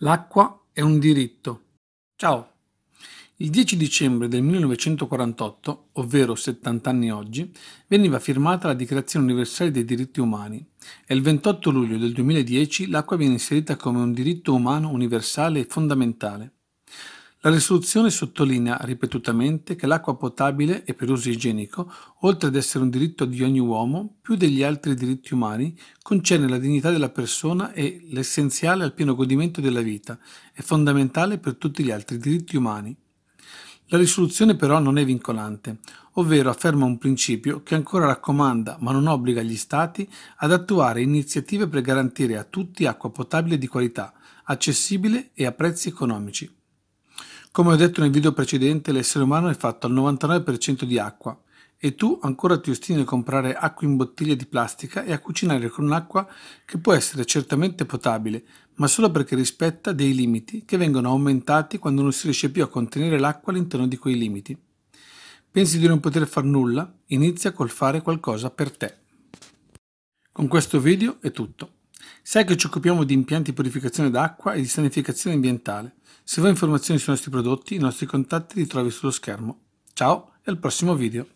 L'acqua è un diritto. Ciao! Il 10 dicembre del 1948, ovvero 70 anni oggi, veniva firmata la Dichiarazione universale dei diritti umani e il 28 luglio del 2010 l'acqua viene inserita come un diritto umano universale e fondamentale. La risoluzione sottolinea ripetutamente che l'acqua potabile e per uso igienico, oltre ad essere un diritto di ogni uomo, più degli altri diritti umani, concerne la dignità della persona e l'essenziale al pieno godimento della vita, è fondamentale per tutti gli altri diritti umani. La risoluzione però non è vincolante, ovvero afferma un principio che ancora raccomanda ma non obbliga gli Stati ad attuare iniziative per garantire a tutti acqua potabile di qualità, accessibile e a prezzi economici. Come ho detto nel video precedente, l'essere umano è fatto al 99% di acqua e tu ancora ti ostini a comprare acqua in bottiglie di plastica e a cucinare con un'acqua che può essere certamente potabile, ma solo perché rispetta dei limiti che vengono aumentati quando non si riesce più a contenere l'acqua all'interno di quei limiti. Pensi di non poter far nulla? Inizia col fare qualcosa per te. Con questo video è tutto. Sai che ci occupiamo di impianti di purificazione d'acqua e di sanificazione ambientale. Se vuoi informazioni sui nostri prodotti, i nostri contatti li trovi sullo schermo. Ciao e al prossimo video!